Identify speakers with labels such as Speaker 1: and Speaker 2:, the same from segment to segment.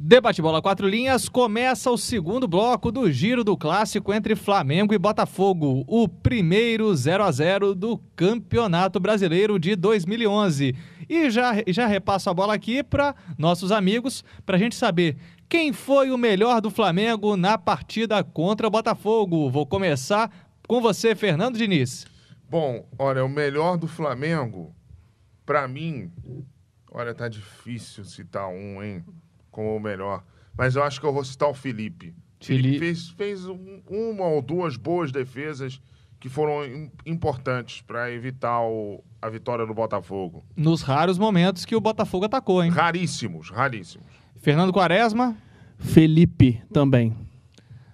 Speaker 1: Debate Bola Quatro Linhas começa o segundo bloco do giro do clássico entre Flamengo e Botafogo, o primeiro 0 a 0 do Campeonato Brasileiro de 2011. E já, já repasso a bola aqui para nossos amigos, para a gente saber quem foi o melhor do Flamengo na partida contra o Botafogo.
Speaker 2: Vou começar com você, Fernando Diniz. Bom, olha, o melhor do Flamengo, para mim, olha, tá difícil citar um, hein? como o melhor. Mas eu acho que eu vou citar o Felipe. Felipe fez, fez um, uma ou duas boas defesas que foram importantes para evitar o, a vitória do Botafogo.
Speaker 1: Nos raros momentos que o Botafogo atacou, hein? Raríssimos, raríssimos.
Speaker 3: Fernando Quaresma. Felipe também.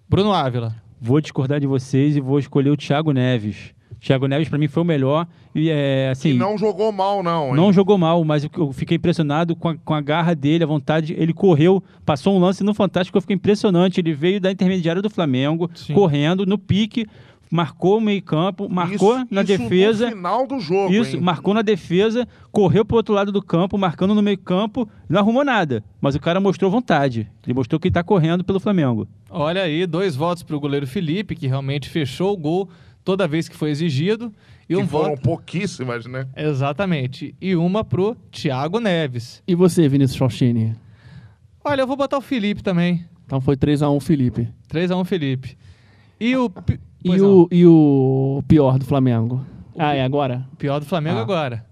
Speaker 3: Bruno Ávila. Vou discordar de vocês e vou escolher o Thiago Neves. Thiago Neves, para mim, foi o melhor. E, é, assim, e não
Speaker 2: jogou mal, não. Hein? Não
Speaker 3: jogou mal, mas eu fiquei impressionado com a, com a garra dele, a vontade. Ele correu, passou um lance no Fantástico, eu fiquei impressionante. Ele veio da intermediária do Flamengo, Sim. correndo, no pique marcou o meio-campo, marcou isso, na isso defesa. No
Speaker 2: final do jogo. Isso, hein?
Speaker 3: marcou na defesa, correu pro outro lado do campo, marcando no meio-campo, não arrumou nada. Mas o cara mostrou vontade. Ele mostrou que está correndo pelo Flamengo.
Speaker 1: Olha aí, dois votos para o goleiro Felipe, que realmente fechou o gol toda vez que foi exigido. E que um foram voto... pouquíssimas, né? Exatamente. E uma pro Thiago Neves. E você, Vinícius Faustini? Olha, eu vou botar o Felipe também. Então foi 3x1 Felipe. 3x1 Felipe. E o.
Speaker 4: E o, e o pior do Flamengo?
Speaker 1: O ah, é agora? Pior do Flamengo ah. agora.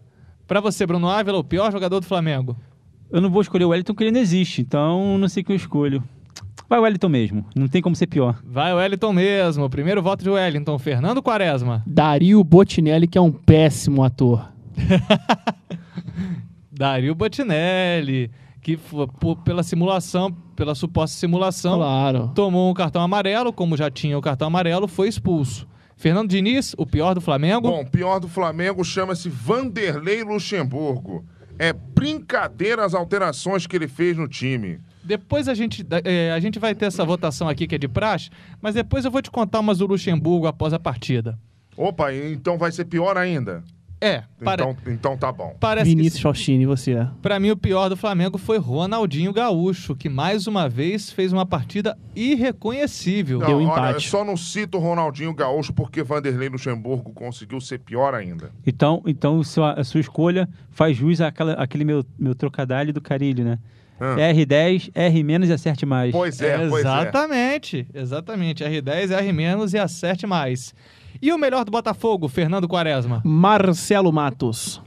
Speaker 3: Pra você, Bruno Ávila, o pior jogador do Flamengo? Eu não vou escolher o Wellington porque ele não existe, então não sei o que eu escolho. Vai o Wellington mesmo. Não tem como ser pior. Vai o Wellington mesmo.
Speaker 1: Primeiro voto de Wellington. Fernando Quaresma.
Speaker 4: Dario Botinelli, que é um péssimo ator.
Speaker 1: Dario Botinelli, que por, pela simulação, pela suposta simulação, claro. tomou um cartão amarelo, como já tinha o cartão amarelo,
Speaker 2: foi expulso. Fernando Diniz, o pior do Flamengo. Bom, o pior do Flamengo chama-se Vanderlei Luxemburgo. É brincadeira as alterações que ele fez no time.
Speaker 1: Depois a gente, é, a gente vai ter essa votação aqui que é de praxe, mas depois eu vou te contar umas do Luxemburgo após a partida.
Speaker 2: Opa, então vai ser pior ainda. É,
Speaker 1: então, então tá bom. Parece Vinícius
Speaker 4: que... você é.
Speaker 1: Pra mim, o pior do Flamengo foi Ronaldinho Gaúcho, que mais uma vez fez uma partida irreconhecível. Não, Deu um empate. Olha, só
Speaker 2: não cito Ronaldinho Gaúcho porque Vanderlei Luxemburgo conseguiu ser pior ainda.
Speaker 3: Então, então sua, a sua escolha faz jus àquela, àquele meu, meu trocadilho do Carilho, né? Ah. R10, R- e acerte mais. Pois é, pois
Speaker 1: Exatamente, é. exatamente. R10, R- e acerte mais. E o melhor do Botafogo, Fernando Quaresma? Marcelo Matos.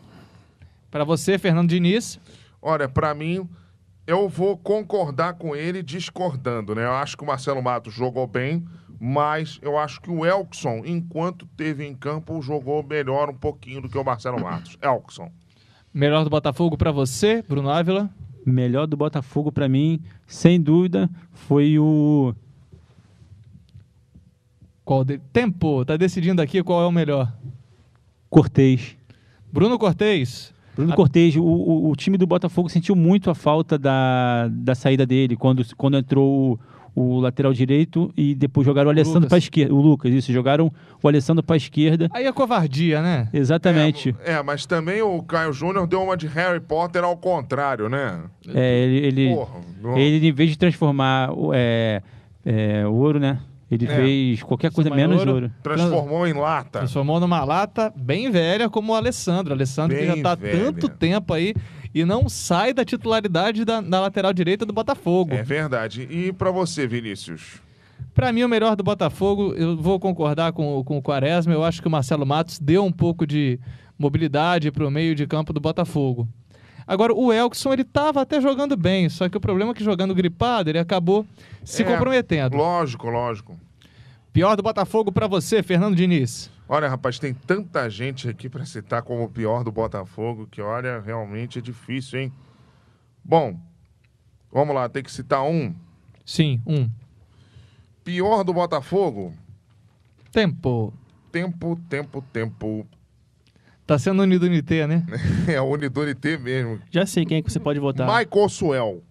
Speaker 2: Para você, Fernando Diniz? Olha, para mim, eu vou concordar com ele discordando, né? Eu acho que o Marcelo Matos jogou bem, mas eu acho que o Elkson, enquanto teve em campo, jogou melhor um pouquinho do que o Marcelo Matos. Elkson.
Speaker 3: Melhor do Botafogo para você, Bruno Ávila? melhor do Botafogo para mim, sem dúvida, foi o qual de... tempo? Tá decidindo aqui qual é o melhor? Cortez. Bruno Cortez. Bruno a... Cortez, o, o, o, time do Botafogo sentiu muito a falta da, da saída dele quando, quando entrou o, o lateral direito e depois jogaram o Alessandro para esquerda. O Lucas, isso, jogaram o Alessandro para esquerda. Aí é covardia, né? Exatamente.
Speaker 2: É, é, mas também o Caio Júnior deu uma de Harry Potter ao contrário, né?
Speaker 3: É, ele. Ele, Porra, não... ele em vez de transformar é, é, o ouro, né? Ele é. fez qualquer coisa menos ouro. ouro. Transformou
Speaker 1: em lata. Transformou numa lata bem velha, como o Alessandro. O Alessandro que já tá há tanto tempo aí e não sai da titularidade da, da lateral direita do
Speaker 2: Botafogo. É verdade. E para você, Vinícius?
Speaker 1: Para mim, o melhor do Botafogo, eu vou concordar com, com o Quaresma. Eu acho que o Marcelo Matos deu um pouco de mobilidade para o meio de campo do Botafogo. Agora, o Elkson, ele estava até jogando bem, só que o problema é que
Speaker 2: jogando gripado, ele acabou se é, comprometendo. Lógico, lógico. Pior do Botafogo para você, Fernando Diniz. Olha, rapaz, tem tanta gente aqui para citar como o pior do Botafogo que, olha, realmente é difícil, hein? Bom, vamos lá, tem que citar um. Sim, um. Pior do Botafogo? Tempo. Tempo, tempo, tempo.
Speaker 1: Tá sendo Unidunité, né?
Speaker 2: é, Unidunité mesmo.
Speaker 1: Já sei quem é que você pode
Speaker 4: votar.
Speaker 2: Michael Suel.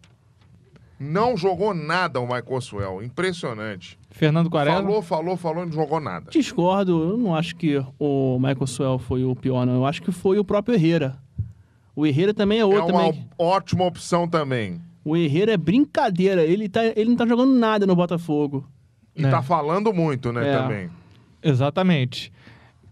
Speaker 2: Não jogou nada o Michael Suel. Impressionante.
Speaker 4: Fernando Quaresma. Falou,
Speaker 2: falou, falou e não jogou nada.
Speaker 4: Discordo. Eu não acho que o Michael Suel foi o pior, não. Eu acho que foi o próprio Herrera. O Herrera também é outro. É uma também. ótima opção também. O Herrera é brincadeira. Ele, tá, ele não tá jogando nada no Botafogo.
Speaker 1: E né? tá é. falando muito,
Speaker 2: né, é. também.
Speaker 3: Exatamente.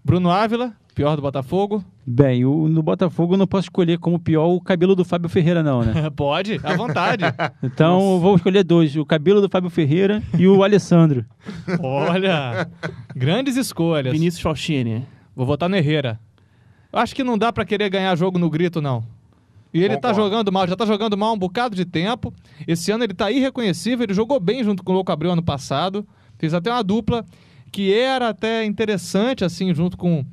Speaker 3: Bruno Ávila, Pior do Botafogo? Bem, o, no Botafogo eu não posso escolher como pior o cabelo do Fábio Ferreira, não, né?
Speaker 1: Pode, à vontade.
Speaker 3: Então Nossa. vou escolher dois: o cabelo do Fábio Ferreira e o Alessandro. Olha, grandes escolhas. Vinícius Faustini. Vou votar no Herreira. Acho que não dá para querer
Speaker 1: ganhar jogo no grito, não. E ele tá Concordo. tá jogando mal, já tá jogando mal um bocado de tempo. Esse ano ele tá irreconhecível, ele jogou bem junto com o Louco Abreu ano passado. Fez até uma dupla que era até interessante, assim, junto com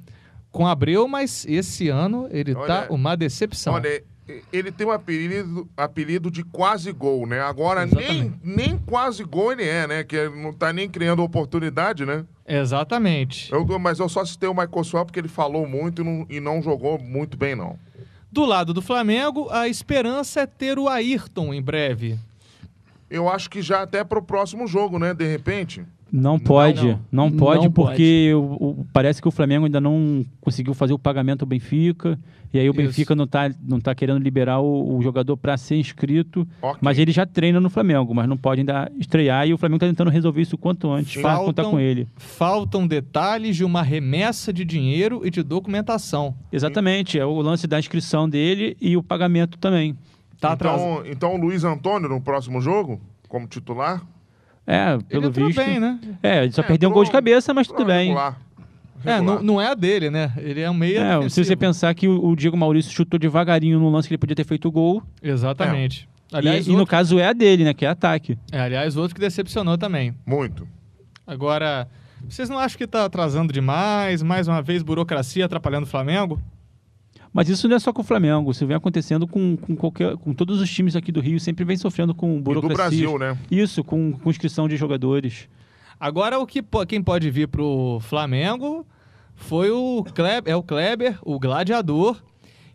Speaker 1: com Abreu, mas esse ano ele tá olha, tá
Speaker 2: uma decepção. Olha, ele tem um apelido, apelido de quase gol, né? Agora nem, nem quase gol ele é, né? Que não tá nem criando oportunidade, né? Exatamente. Eu, mas eu só citei o Michael Suá porque ele falou muito e não, e não jogou muito bem, não.
Speaker 1: Do lado do Flamengo, a esperança é ter o Ayrton em breve.
Speaker 2: Eu acho que já até para o próximo jogo, né? De repente.
Speaker 3: Não pode, não, não. não pode, não porque pode. O, o, parece que o Flamengo ainda não conseguiu fazer o pagamento ao Benfica, e aí o Benfica não está não tá querendo liberar o, o jogador para ser inscrito, okay. mas ele já treina no Flamengo, mas não pode ainda estrear, e o Flamengo está tentando resolver isso o quanto antes, para contar com ele. Faltam
Speaker 1: detalhes de uma remessa de dinheiro e de documentação. Exatamente, é o lance
Speaker 3: da inscrição dele e o pagamento também. Tá então,
Speaker 2: então o Luiz Antônio no próximo jogo, como titular,
Speaker 3: é, pelo ele visto. bem, né? É, ele só é, perdeu um gol de cabeça, mas tudo bem. Regular.
Speaker 1: É, não, não, é a dele, né? Ele é
Speaker 3: um meio. É, defensivo. se você pensar que o, o, Diego Maurício chutou devagarinho no lance que ele podia ter feito o gol. Exatamente. É. Aliás, e, outro... e, no caso é a dele, né? Que é ataque. É, aliás, outro que decepcionou também. Muito.
Speaker 1: Agora, vocês não acham que tá atrasando demais? Mais uma vez, burocracia atrapalhando o Flamengo?
Speaker 3: Mas isso não é só com o Flamengo, isso vem acontecendo com, com, qualquer, com todos os times aqui do Rio, sempre vem sofrendo com
Speaker 1: burocracia. E do Brasil, né?
Speaker 3: Isso, com, com inscrição de jogadores.
Speaker 1: Agora o que quem pode vir o Flamengo foi o Kleber, é o Kleber, o gladiador,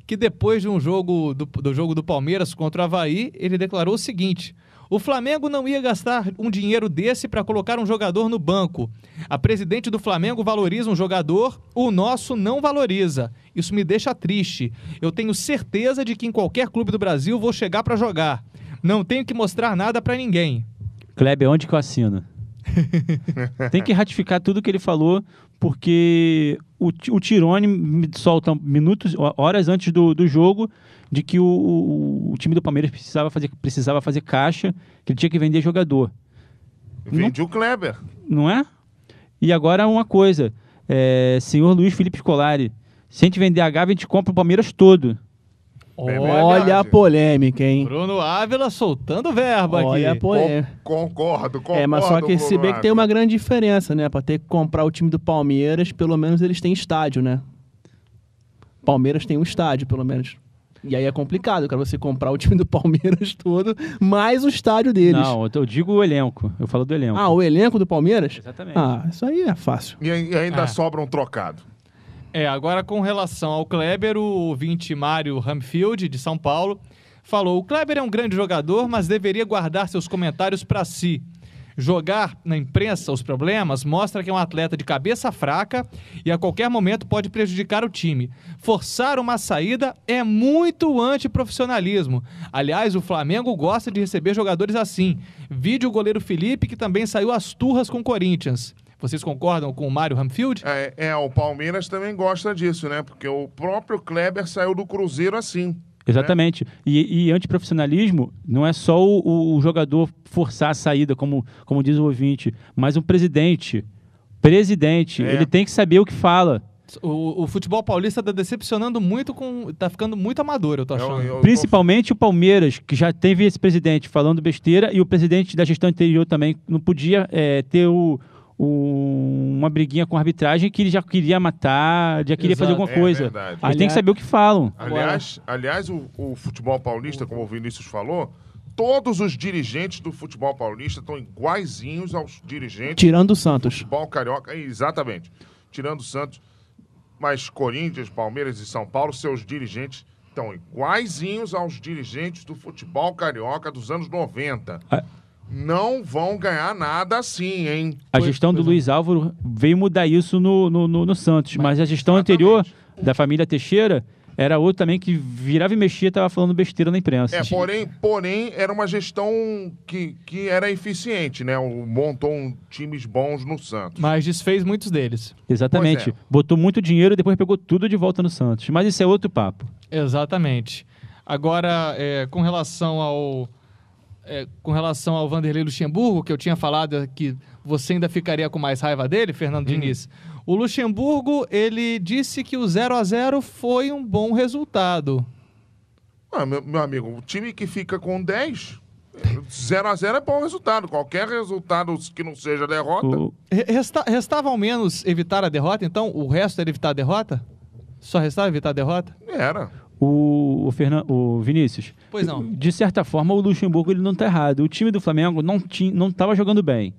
Speaker 1: que depois de um jogo do, do jogo do Palmeiras contra o Havaí, ele declarou o seguinte: o Flamengo não ia gastar um dinheiro desse para colocar um jogador no banco. A presidente do Flamengo valoriza um jogador, o nosso não valoriza. Isso me deixa triste. Eu tenho certeza de que em qualquer clube do Brasil vou chegar para jogar. Não tenho que mostrar
Speaker 3: nada para ninguém. Kleber, onde que eu assino? Tem que ratificar tudo que ele falou porque o, o Tirone me solta minutos, horas antes do, do jogo, de que o, o, o, time do Palmeiras precisava fazer, precisava fazer caixa, que ele tinha que vender jogador.
Speaker 2: Vendi não, o Kleber.
Speaker 3: Não é? E agora uma coisa, é, senhor Luiz Felipe Scolari, se a gente vender H, a gente compra o Palmeiras todo. É Olha a polêmica, hein? Bruno Ávila soltando verba Olha
Speaker 4: aqui. Olha a polêmica.
Speaker 2: Con concordo, concordo. É, mas só que se bem que tem uma
Speaker 4: grande diferença, né? Pra ter que comprar o time do Palmeiras, pelo menos eles têm estádio, né? Palmeiras tem um estádio, pelo menos. E aí é complicado, cara, você comprar o time do Palmeiras todo, mais o estádio
Speaker 3: deles. Não, eu digo o elenco. Eu falo do elenco. Ah,
Speaker 4: o elenco do Palmeiras? Exatamente. Ah,
Speaker 3: isso aí é fácil.
Speaker 2: E, ainda é. sobra um trocado.
Speaker 1: É, agora com relação ao Kleber, o 20 Mário Ramfield, de São Paulo, falou: o Kleber é um grande jogador, mas deveria guardar seus comentários para si. Jogar na imprensa os problemas mostra que é um atleta de cabeça fraca e a qualquer momento pode prejudicar o time. Forçar uma saída é muito antiprofissionalismo. Aliás, o Flamengo gosta de receber jogadores assim. Vide o goleiro Felipe, que também saiu às turras com o Corinthians. Vocês concordam com
Speaker 2: o Mário Ramfield? É, é, o Palmeiras também gosta disso, né? Porque o próprio Kleber saiu do Cruzeiro assim. Né?
Speaker 3: Exatamente. Né? E, e antiprofissionalismo não é só o, o, jogador forçar a saída, como, como diz o ouvinte, mas o um presidente. Presidente, é. ele tem que saber o que fala.
Speaker 1: O, o, futebol paulista está decepcionando muito com. tá ficando muito amador, eu tô achando. Eu, eu,
Speaker 3: Principalmente o Palmeiras, que já teve esse presidente falando besteira, e o presidente da gestão anterior também não podia é, ter o, uma briguinha com a arbitragem que ele já queria matar, já queria Exato. fazer alguma é coisa. Verdade. tem aliás, que saber o que falam. Aliás,
Speaker 2: aliás o, o futebol paulista, como o Vinícius falou, todos os dirigentes do futebol paulista estão iguaizinhos aos dirigentes. Tirando o Santos. Do futebol carioca, exatamente. Tirando o Santos. Mas Corinthians, Palmeiras e São Paulo, seus dirigentes estão iguaizinhos aos dirigentes do futebol carioca dos anos 90. Ah não vão ganhar nada assim, hein?
Speaker 3: A gestão do é. Luiz Álvaro veio mudar isso no, no, no, no Santos, mas, mas, a gestão exatamente. anterior da família Teixeira era outro também que virava e mexia estava falando besteira na imprensa. É, porém,
Speaker 2: porém era uma gestão que, que era eficiente, né? O, montou times bons no Santos.
Speaker 3: Mas desfez muitos deles. Exatamente. É. Botou muito dinheiro e depois pegou tudo de volta no Santos. Mas isso é outro papo.
Speaker 1: Exatamente. Agora, é, com relação ao é, com relação ao Vanderlei Luxemburgo, que eu tinha falado que você ainda ficaria com mais raiva dele, Fernando hum. Diniz. O Luxemburgo, ele disse que o 0 a 0 foi um bom resultado.
Speaker 2: Ah, meu, meu, amigo, o time que fica com 10, 0 a 0 é bom resultado. Qualquer resultado que não seja derrota. O...
Speaker 1: Resta, restava ao menos evitar a derrota, então? O resto era evitar a derrota? Só restava evitar a derrota? Era
Speaker 3: o, o, Fernan, o Vinícius. Pois não. De certa forma, o Luxemburgo ele não está errado. O time do Flamengo não tinha, não estava jogando bem.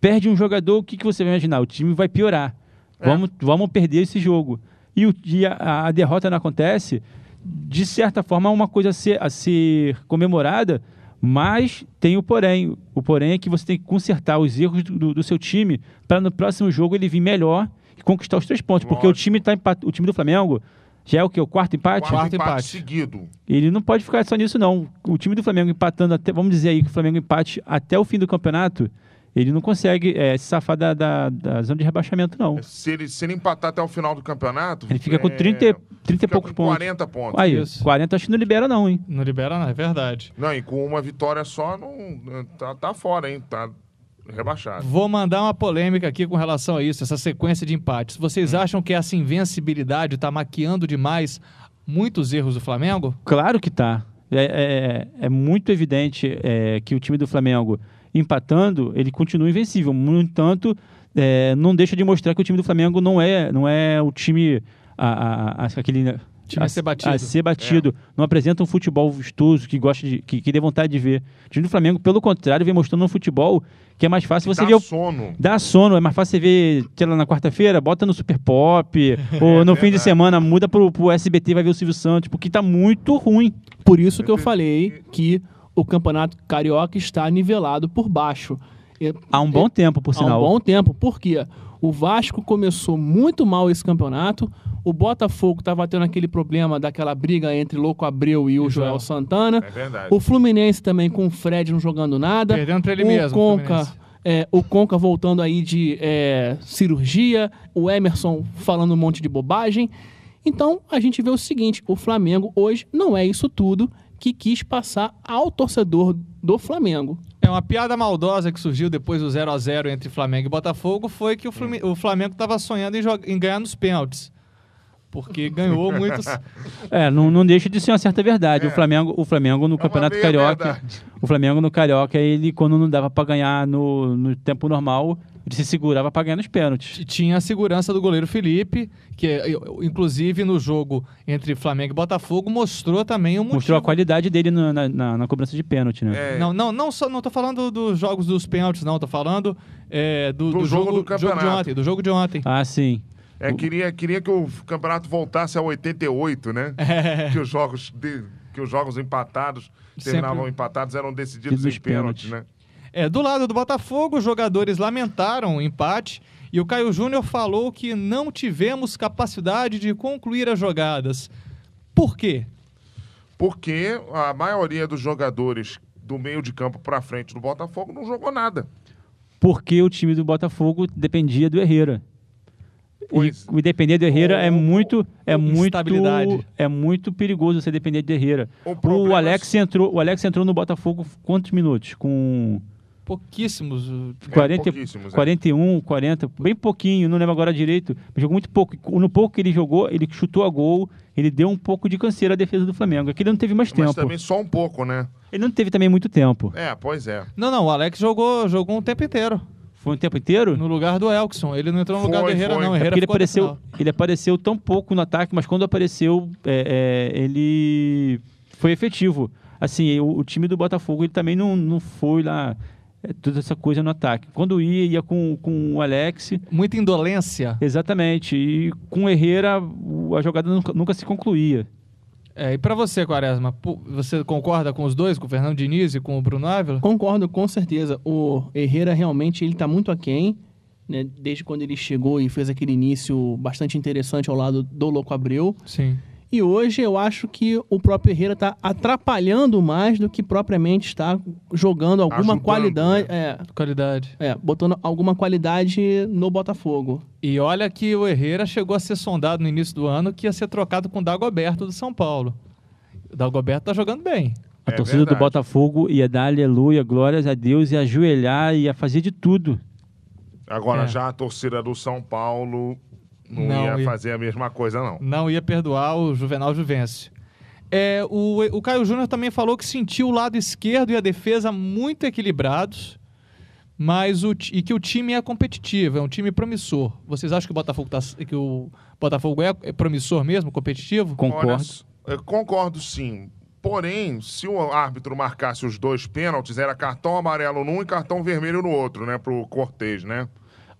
Speaker 3: Perde um jogador, o que, que você vai imaginar? O time vai piorar. É. Vamos, vamos perder esse jogo. E, o, e a, a, derrota não acontece. De certa forma, é uma coisa a ser, a ser comemorada, mas tem o porém. O porém é que você tem que consertar os erros do, do seu time para no próximo jogo ele vir melhor e conquistar os três pontos. Porque o time, tá, o time do Flamengo já é o que? O quarto empate? Quarto, quarto empate, empate.
Speaker 2: seguido.
Speaker 3: Ele não pode ficar só nisso, não. O time do Flamengo empatando até. Vamos dizer aí que o Flamengo empate até o fim do campeonato. Ele não consegue é, se safar da, da, da, zona de rebaixamento,
Speaker 2: não. É, se ele, se ele empatar até o final do campeonato. Ele fica com 30, é,
Speaker 3: 30 e poucos pontos. 40 pontos. Aí, isso. 40 acho que não libera, não, hein? Não libera, não, é verdade.
Speaker 2: Não, e com uma vitória só, não, tá, tá fora, hein? Tá, rebaixado.
Speaker 1: Vou mandar uma polêmica aqui com relação a isso, essa sequência de empates. Vocês hum. acham que essa invencibilidade está maquiando demais muitos erros do Flamengo?
Speaker 3: Claro que está. É, é, é, muito evidente é, que o time do Flamengo empatando, ele continua invencível. No entanto, é, não deixa de mostrar que o time do Flamengo não é, não é o time. A, a, a, aquele Time a, a ser batido. A ser batido. É. Não apresenta um futebol vistoso que gosta de, que, que dê vontade de ver. O time do Flamengo, pelo contrário, vem mostrando um futebol que é mais fácil que você dá ver. Dá sono. Dá sono. É mais fácil você ver, sei lá, na quarta-feira, bota no Super Pop. ou é, no é, fim de semana, muda pro, pro SBT vai ver o Silvio Santos, porque tá muito ruim. Por isso que eu falei que o campeonato carioca está
Speaker 4: nivelado por baixo. Há um bom tempo, por sinal. Há um bom tempo. Por quê? O Vasco começou muito mal esse campeonato. O Botafogo estava tendo aquele problema daquela briga entre Louco Abreu e o Joel, Santana. É verdade. O Fluminense também com o Fred não jogando nada. Perdendo pra ele o mesmo. Conca, é, o Conca voltando aí de é, cirurgia. O Emerson falando um monte de bobagem. Então a gente vê o seguinte: o Flamengo hoje não é isso tudo que quis passar ao torcedor do Flamengo.
Speaker 1: É uma piada maldosa que surgiu depois do 0 a 0 entre Flamengo e Botafogo foi que o Flamengo estava sonhando em, em ganhar nos pênaltis porque ganhou muitos.
Speaker 3: É, não, não deixa de ser uma certa verdade. É. O Flamengo, o Flamengo no é Campeonato Carioca, verdade. o Flamengo no Carioca, ele quando não dava para ganhar no, no tempo normal, ele se segurava para ganhar nos pênaltis. Tinha a segurança do goleiro Felipe, que eh, inclusive no jogo entre Flamengo e Botafogo
Speaker 1: mostrou também
Speaker 3: Mostrou a qualidade dele na, na, na cobrança de pênalti, né?
Speaker 1: É. Não, não, não só não tô
Speaker 2: falando dos jogos dos pênaltis, não, tô falando é, do, do, do jogo, jogo, do jogo de ontem,
Speaker 1: do jogo de ontem.
Speaker 2: Ah, sim. É, queria, queria que o campeonato voltasse a 88, né? É. Que os jogos de, que os jogos empatados terminavam Sempre... empatados eram decididos em pênaltis,
Speaker 1: né? É, do lado do Botafogo, os jogadores lamentaram o empate e o Caio Júnior
Speaker 2: falou que não tivemos capacidade de concluir as jogadas. Por quê? Porque a maioria dos jogadores do meio de campo para frente do Botafogo não jogou nada.
Speaker 3: Porque o time do Botafogo dependia do Herrera. Pois. E, depender de Herrera é muito é muito é muito perigoso você depender de Herrera. O, o é Alex é... entrou, o Alex entrou no Botafogo quantos minutos? Com pouquíssimos, 40, é, pouquíssimos 41, é. 40, bem pouquinho, não lembro agora direito, mas jogou muito pouco. No pouco que ele jogou, ele chutou a gol, ele deu um pouco de canseira à defesa do Flamengo. Aqui ele não teve mais mas tempo. Mas também
Speaker 2: só um pouco, né?
Speaker 3: Ele não teve também muito tempo.
Speaker 2: É, pois é.
Speaker 1: Não, não, o Alex jogou, jogou um tempo inteiro. Foi o tempo inteiro? No lugar do Elkson. Ele não entrou no foi, lugar do Herrera, foi. não. É Herrera é ele, apareceu,
Speaker 3: ele apareceu tão pouco no ataque, mas quando apareceu, é, é, ele foi efetivo. Assim, o, o, time do Botafogo ele também não, não foi lá. É, toda essa coisa no ataque. Quando ia, ia com, com o Alex. Muita indolência. Exatamente. E com o Herrera, a jogada nunca, nunca se concluía.
Speaker 1: É, e para você, Quaresma, você concorda com os dois, com o Fernando Diniz e com o Bruno Ávila? Concordo,
Speaker 4: com certeza. O Herrera realmente ele está muito aquém, né? desde quando ele chegou e fez aquele início bastante interessante ao lado do Louco Abreu. Sim. E hoje eu acho que o próprio Herrera está atrapalhando mais do que propriamente está jogando tá alguma qualidade. Né? É, qualidade. É, botando alguma qualidade no Botafogo.
Speaker 1: E olha que o Herrera chegou a ser sondado no início do ano que ia ser trocado com o Dagoberto do São Paulo.
Speaker 3: O Dagoberto está jogando bem. É a é torcida verdade. do Botafogo ia dar aleluia, glórias a Deus, ia ajoelhar, ia fazer de tudo.
Speaker 2: Agora é. já a torcida do São Paulo não, não ia, ia, fazer a mesma coisa, não.
Speaker 1: Não ia perdoar o Juvenal Juvencio. É, o, o Caio Júnior também falou que sentiu o lado esquerdo e a defesa muito equilibrados, mas o, e que o time é competitivo, é um time promissor. Vocês acham que o Botafogo, tá, que o Botafogo é, é promissor mesmo, competitivo? Concordo.
Speaker 2: Olha, concordo sim. Porém, se o árbitro marcasse os dois pênaltis, era cartão amarelo num e cartão vermelho no outro, né, pro Cortez, né?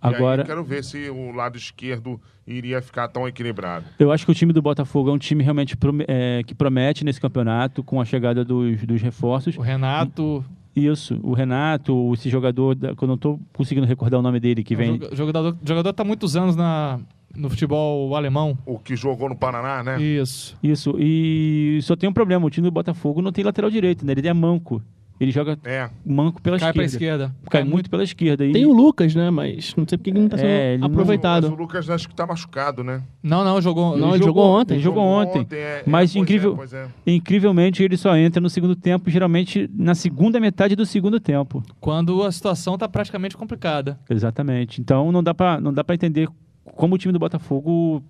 Speaker 2: Agora, aí, quero ver se o lado esquerdo iria ficar tão equilibrado.
Speaker 3: Eu acho que o time do Botafogo é um time realmente é, que promete nesse campeonato com a chegada dos, dos reforços. O Renato. Isso, o Renato, esse jogador, quando que eu não estou conseguindo recordar o nome dele, que é vem.
Speaker 1: O jogador, jogador tá muitos anos
Speaker 3: na, no futebol alemão.
Speaker 2: O que jogou no Paraná, né?
Speaker 3: Isso. Isso. E só tem um problema: o time do Botafogo não tem lateral direito, né? Ele é manco. Ele joga é. manco pela
Speaker 4: Cai esquerda. esquerda.
Speaker 3: Cai, muito, pela esquerda. E... Tem o
Speaker 4: Lucas, né? Mas não sei porque ele não tá é, sendo é, aproveitado. Não... Mas
Speaker 2: o Lucas acho que tá machucado, né?
Speaker 3: Não, não, jogou. Não, ele, jogou, jogou, ontem. Ele jogou ontem. ontem é, mas é, incrível, é, incrivelmente ele só entra no segundo tempo, geralmente na segunda metade do segundo tempo. Quando a situação tá praticamente complicada. Exatamente. Então não dá para não dá para entender como o time do Botafogo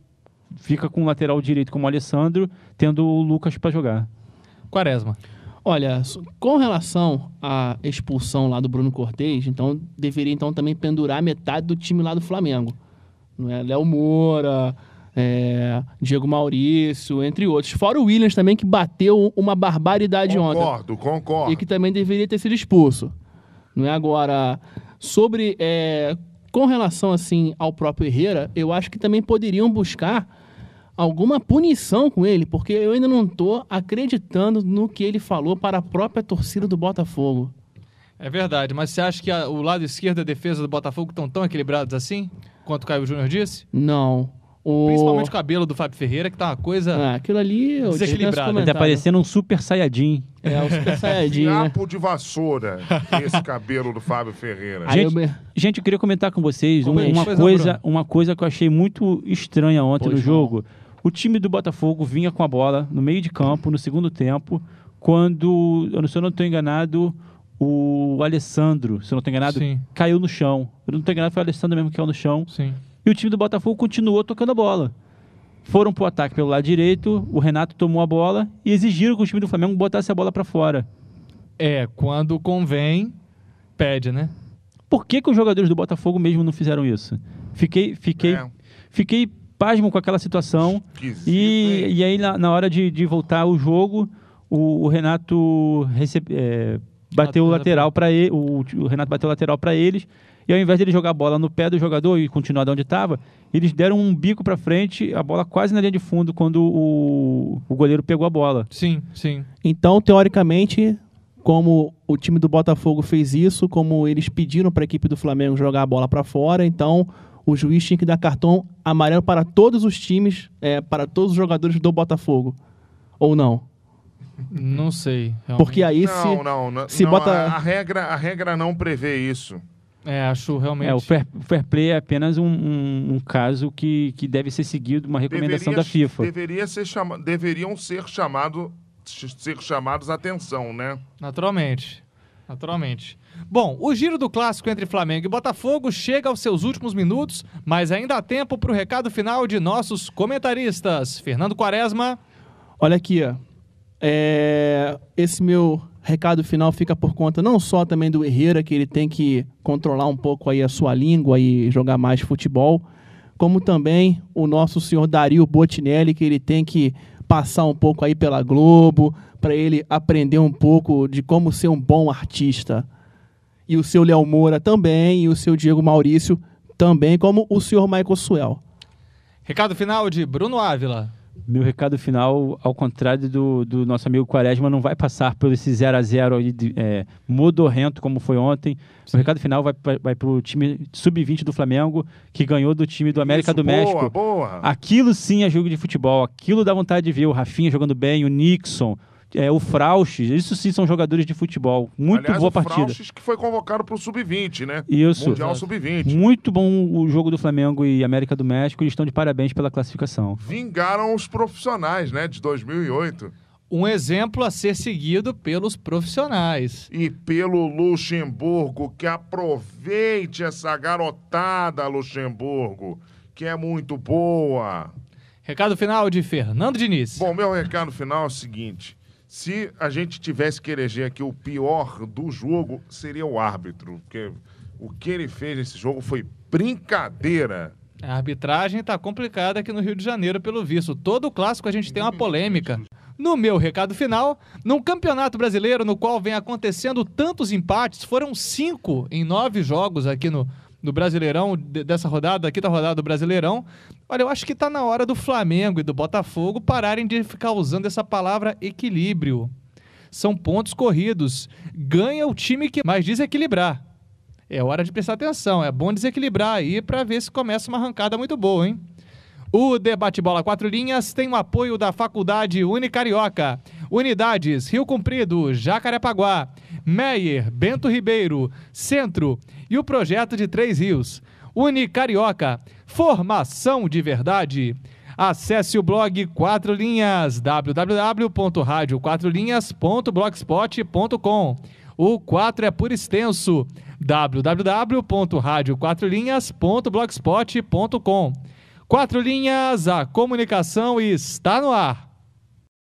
Speaker 3: fica com o lateral direito como o Alessandro, tendo o Lucas para jogar.
Speaker 4: Quaresma. Olha, com relação à expulsão lá do Bruno Cortez, então deveria então também pendurar metade do time lá do Flamengo. Não é? Léo Moura, é, Diego Maurício, entre outros. Fora o Williams também, que bateu uma barbaridade concordo, ontem. Concordo, concordo. E que também deveria ter sido expulso. Não é? Agora, sobre... É, com relação, assim, ao próprio Herrera, eu acho que também poderiam buscar alguma punição com ele, porque eu ainda não estou acreditando no que ele falou para a própria torcida do Botafogo.
Speaker 1: É verdade, mas você acha que a, o lado esquerdo e a defesa do Botafogo estão tão equilibrados assim? Quanto o Caio Júnior
Speaker 3: disse? Não. O... Principalmente o
Speaker 1: cabelo do Fábio Ferreira, que tá uma coisa. É, aquilo
Speaker 3: ali desequilibrado. Ele tá parecendo um super saiyajin. É, um super saiyajin. Né?
Speaker 2: Fiapo né? de vassoura, esse cabelo do Fábio Ferreira. Gente, eu...
Speaker 3: gente eu queria comentar com vocês uma, coisa, uma coisa que eu achei muito estranha ontem pois no jogo. Não o time do Botafogo vinha com a bola no meio de campo, no segundo tempo, quando, se eu não estou enganado, o Alessandro, se eu não estou enganado, Sim. caiu no chão. Eu não estou enganado, foi o Alessandro mesmo que caiu no chão. Sim. E o time do Botafogo continuou tocando a bola. Foram para o ataque pelo lado direito, o Renato tomou a bola e exigiram que o time do Flamengo botasse a bola para fora. É, quando convém, pede, né? Por que, que os jogadores do Botafogo mesmo não fizeram isso? Fiquei, fiquei, é. fiquei pasmo com aquela situação. e, e aí, na, na hora de, de, voltar o jogo, o, o Renato recebe, é, bateu o lateral para ele. O, o, Renato bateu o lateral para eles. E ao invés de ele jogar a bola no pé do jogador e continuar de onde estava, eles deram um bico para frente, a bola quase na linha de fundo quando o, o goleiro pegou a bola. Sim, sim. Então, teoricamente, como o time do Botafogo fez
Speaker 4: isso, como eles pediram para a equipe do Flamengo jogar a bola para fora, então o juiz tinha que dar cartão amarelo para todos os times, é, para todos os jogadores do Botafogo. Ou
Speaker 3: não? Não sei.
Speaker 1: Realmente.
Speaker 2: Porque aí não, se, não, não, se não, bota. A, a, regra, a regra não prevê isso.
Speaker 3: É,
Speaker 1: acho realmente. É, o fair,
Speaker 3: fair play é apenas um, um, um, caso que, que deve ser seguido, uma recomendação deveria, da FIFA.
Speaker 2: Deveria ser chama, deveriam ser, chamado, ser chamados a atenção, né?
Speaker 1: Naturalmente.
Speaker 2: Naturalmente.
Speaker 1: Bom, o giro do clássico entre Flamengo e Botafogo chega aos seus últimos minutos, mas ainda há tempo para o recado final de nossos comentaristas. Fernando Quaresma. Olha aqui, ó.
Speaker 4: É... esse meu recado final fica por conta não só também do Herrera, que ele tem que controlar um pouco aí a sua língua e jogar mais futebol, como também o nosso senhor Dario Botinelli, que ele tem que passar um pouco aí pela Globo, para ele aprender um pouco de como ser um bom artista. E o seu Léo Moura também, e o seu Diego Maurício também, como o senhor Michael Suel.
Speaker 3: Recado final de Bruno Ávila meu recado final, ao contrário do, do nosso amigo Quaresma, não vai passar por esse 0 a 0 aí, é, modorrento como foi ontem. Sim. O recado final vai, vai para o time sub-20 do Flamengo, que ganhou do time do América Isso, do boa, México. Boa. Aquilo sim é jogo de futebol, aquilo dá vontade de ver o Rafinha jogando bem, o Nixon, é, o Frauches, isso sim são jogadores de futebol. Muito Aliás, boa o partida. Frauches que
Speaker 2: foi convocado para o Sub-20, né? Isso. Mundial Sub-20.
Speaker 3: Muito bom o jogo do Flamengo e América do México. Eles estão de parabéns pela classificação.
Speaker 2: Vingaram os profissionais, né? De 2008 um exemplo a ser seguido pelos profissionais. E pelo Luxemburgo, que aproveite essa garotada, Luxemburgo, que é muito boa. Recado final de Fernando Diniz. Bom, meu recado final é o seguinte: se a gente tivesse que eleger aqui o pior do jogo, seria o árbitro. Porque o que ele fez nesse jogo foi brincadeira. A
Speaker 1: arbitragem está complicada aqui no Rio de Janeiro, pelo visto. Todo clássico a gente tem uma polêmica. No meu recado final, num campeonato brasileiro no qual vem acontecendo tantos empates, foram cinco em nove jogos aqui no, do Brasileirão, dessa rodada, aqui da rodada do Brasileirão. Olha, eu acho que está na hora do Flamengo e do Botafogo pararem de ficar usando essa palavra equilíbrio. São pontos corridos. Ganha o time que mais desequilibrar. É hora de prestar atenção. É bom desequilibrar aí para ver se começa uma arrancada muito boa, hein? O Debate Bola Quatro Linhas tem o apoio da Faculdade Unicarioca. Unidades Rio Comprido, Jacarepaguá, Meyer, Bento Ribeiro, Centro e o projeto de Três Rios. Unicarioca, formação de verdade. Acesse o blog Quatro Linhas, www.radioquatrolinhas.blogspot.com. O 4 é por extenso, www.radioquatrolinhas.blogspot.com. Quatro Linhas, a comunicação está no ar.